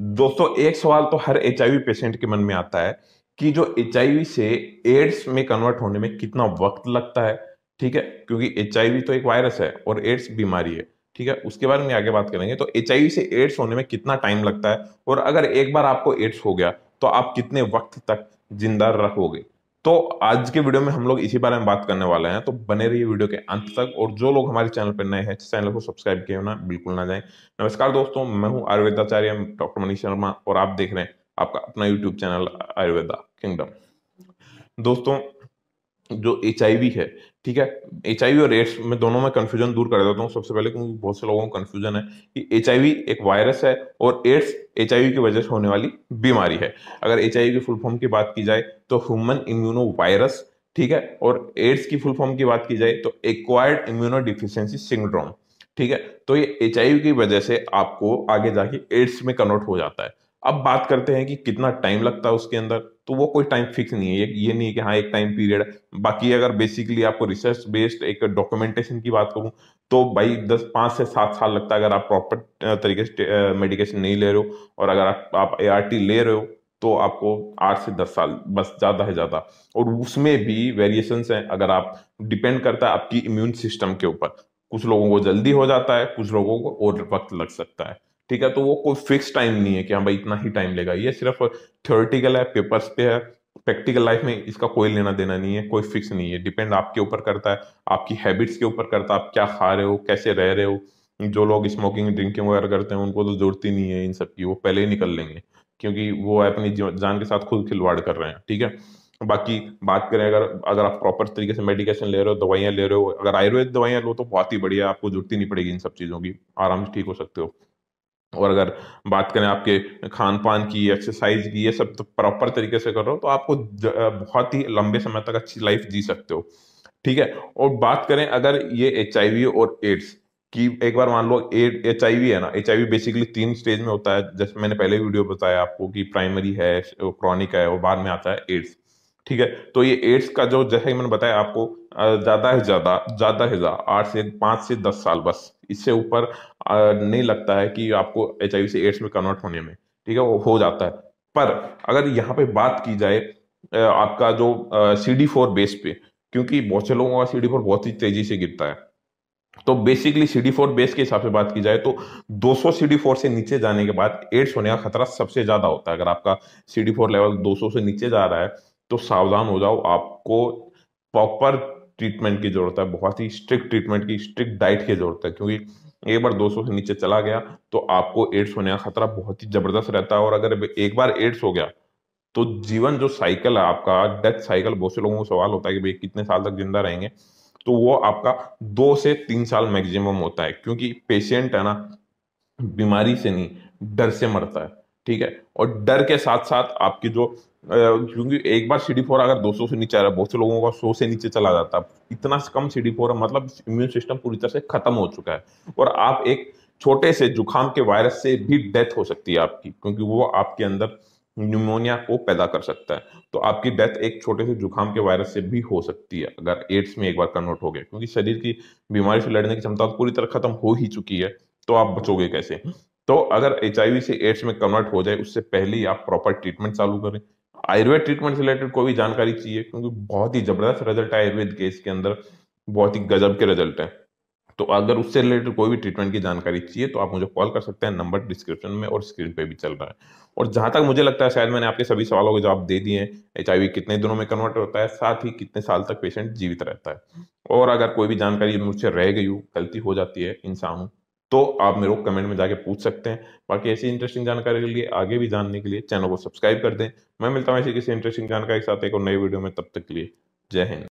दोस्तों एक सवाल तो हर एच पेशेंट के मन में आता है कि जो एच से एड्स में कन्वर्ट होने में कितना वक्त लगता है ठीक है क्योंकि एच तो एक वायरस है और एड्स बीमारी है ठीक है उसके बारे में आगे बात करेंगे तो एच से एड्स होने में कितना टाइम लगता है और अगर एक बार आपको एड्स हो गया तो आप कितने वक्त तक जिंदा रहोगे तो आज के वीडियो में हम लोग इसी बारे में बात करने वाले हैं तो बने रहिए वीडियो के अंत तक और जो लोग हमारे चैनल पर नए हैं चैनल को सब्सक्राइब किए ना बिल्कुल ना जाए नमस्कार दोस्तों मैं हूँ आयुर्वेदाचार्य डॉक्टर मनीष शर्मा और आप देख रहे हैं आपका अपना यूट्यूब चैनल आयुर्वेदा किंगडम दोस्तों जो एच है ठीक है एच और एड्स में दोनों में कन्फ्यूजन दूर कर देता हूँ सबसे पहले क्योंकि बहुत से लोगों को कन्फ्यूजन है कि एच एक वायरस है और एड्स एच की वजह से होने वाली बीमारी है अगर एच की फुल फॉर्म की बात की जाए तो ह्यूमन इम्यूनो वायरस ठीक है और एड्स की फुल फॉर्म की बात की जाए तो एक्वायर्ड इम्यूनो डिफिशियंसी सिंड्रोम ठीक है तो ये एच की वजह से आपको आगे जाके एड्स में कन्वर्ट हो जाता है अब बात करते हैं कि कितना टाइम लगता है उसके अंदर तो वो कोई टाइम फिक्स नहीं है ये ये नहीं कि हाँ एक टाइम पीरियड बाकी अगर बेसिकली आपको रिसर्च बेस्ड एक डॉक्यूमेंटेशन की बात करूँ तो भाई दस पाँच से सात साल लगता है अगर आप प्रॉपर तरीके से मेडिकेशन नहीं ले रहे हो और अगर आप ए आर टी ले रहे हो तो आपको आठ से दस साल बस ज़्यादा है ज़्यादा और उसमें भी वेरिएशन हैं अगर आप डिपेंड करता है आपकी इम्यून सिस्टम के ऊपर कुछ लोगों को जल्दी हो जाता है कुछ लोगों को और वक्त लग सकता है ठीक है तो वो कोई फिक्स टाइम नहीं है कि हाँ भाई इतना ही टाइम लेगा ये सिर्फ थ्योरेटिकल है पेपर्स पे है प्रैक्टिकल लाइफ में इसका कोई लेना देना नहीं है कोई फिक्स नहीं है डिपेंड आपके ऊपर करता है आपकी हैबिट्स के ऊपर करता है आप क्या खा रहे हो कैसे रह रहे हो जो लोग स्मोकिंग ड्रिंकिंग वगैरह करते हैं उनको तो जरूरत ही नहीं है इन सब की वो पहले ही निकल लेंगे क्योंकि वो अपनी जान के साथ खुद खिलवाड़ कर रहे हैं ठीक है बाकी बात करें अगर अगर आप प्रॉपर तरीके से मेडिकेशन ले रहे हो दवाइयाँ ले रहे हो अगर आयुर्वेद दवाइयाँ लो तो बहुत ही बढ़िया आपको जरूरत ही नहीं पड़ेगी इन सब चीज़ों की आराम से ठीक हो सकते हो और अगर बात करें आपके खान पान की एक्सरसाइज की ये सब तो प्रॉपर तरीके से करो तो आपको बहुत ही लंबे समय तक अच्छी लाइफ जी सकते हो ठीक है और बात करें अगर ये एच और एड्स कि एक बार मान लो एच आई है ना एच आई बेसिकली तीन स्टेज में होता है जैसे मैंने पहले वीडियो बताया आपको कि प्राइमरी है क्रॉनिक है और बाद में आता है एड्स ठीक है तो ये एड्स का जो जैसे मैंने बताया आपको ज़्यादा है ज़्यादा ज़्यादा है ज़्यादा आठ से पांच से दस साल बस इससे ऊपर नहीं लगता है कि आपको एच से एड्स में कन्वर्ट होने में ठीक है वो हो जाता है पर अगर यहाँ पे बात की जाए आपका जो सी डी फोर बेस पे क्योंकि बहुत से लोगों का सी डी फोर बहुत ही तेजी से गिरता है तो basically C D four base के हिसाब से बात की जाए तो 200 सी डी फोर से नीचे जाने के बाद एड्स होने का खतरा सबसे ज्यादा होता है अगर आपका सी डी फोर लेवल 200 से नीचे जा रहा है तो सावधान हो जाओ आपको प्रॉपर ट्रीटमेंट की जरूरत है बहुत ही स्ट्रिक्ट ट्रीटमेंट की स्ट्रिक्ट डाइट की जरूरत है क्योंकि एक बार 200 से नीचे चला गया तो आपको एड्स होने का खतरा बहुत ही जबरदस्त रहता है और अगर एक बार एड्स हो गया तो जीवन जो साइकिल है आपका डेथ साइकिल बहुत से लोगों को सवाल होता है कि भाई कितने साल तक जिंदा रहेंगे तो वो आपका दो से तीन साल मैक्सिमम होता है क्योंकि पेशेंट है ना बीमारी से नहीं डर से मरता है ठीक है और डर के साथ साथ आपकी जो क्योंकि एक बार सी डी फोर अगर दो सौ से नीचे आ रहा है बहुत से लोगों का सौ से नीचे चला जाता है इतना कम सी डी फोर है मतलब इम्यून सिस्टम पूरी तरह से खत्म हो चुका है और आप एक छोटे से जुखाम के वायरस से भी डेथ हो सकती है आपकी क्योंकि वो आपके अंदर न्यूमोनिया को पैदा कर सकता है तो आपकी डेथ एक छोटे से जुखाम के वायरस से भी हो सकती है अगर एड्स में एक बार कन्वर्ट हो गया क्योंकि शरीर की बीमारी से लड़ने की क्षमता तो पूरी तरह खत्म हो ही चुकी है तो आप बचोगे कैसे तो अगर एच से एड्स में कन्वर्ट हो जाए उससे पहले ही आप प्रॉपर ट्रीटमेंट चालू करें आयुर्वेद ट्रीटमेंट से रिलेटेड कोई भी जानकारी चाहिए क्योंकि बहुत ही जबरदस्त रिजल्ट है आयुर्वेद के के अंदर बहुत ही गजब के रिजल्ट है तो अगर उससे रिलेटेड कोई भी ट्रीटमेंट की जानकारी चाहिए तो आप मुझे कॉल कर सकते हैं नंबर डिस्क्रिप्शन में और स्क्रीन पे भी चल रहा है और जहां तक मुझे लगता है शायद मैंने आपके सभी सवालों के जवाब दे दिए हैं एच कितने दिनों में कन्वर्ट होता है साथ ही कितने साल तक पेशेंट जीवित रहता है और अगर कोई भी जानकारी मुझसे रह गई हो गलती हो जाती है इंसान हूँ तो आप मेरे को कमेंट में जाके पूछ सकते हैं बाकी ऐसी इंटरेस्टिंग जानकारी के लिए आगे भी जानने के लिए चैनल को सब्सक्राइब कर दें मैं मिलता हूँ ऐसी किसी इंटरेस्टिंग जानकारी के साथ एक और नई वीडियो में तब तक के लिए जय हिंद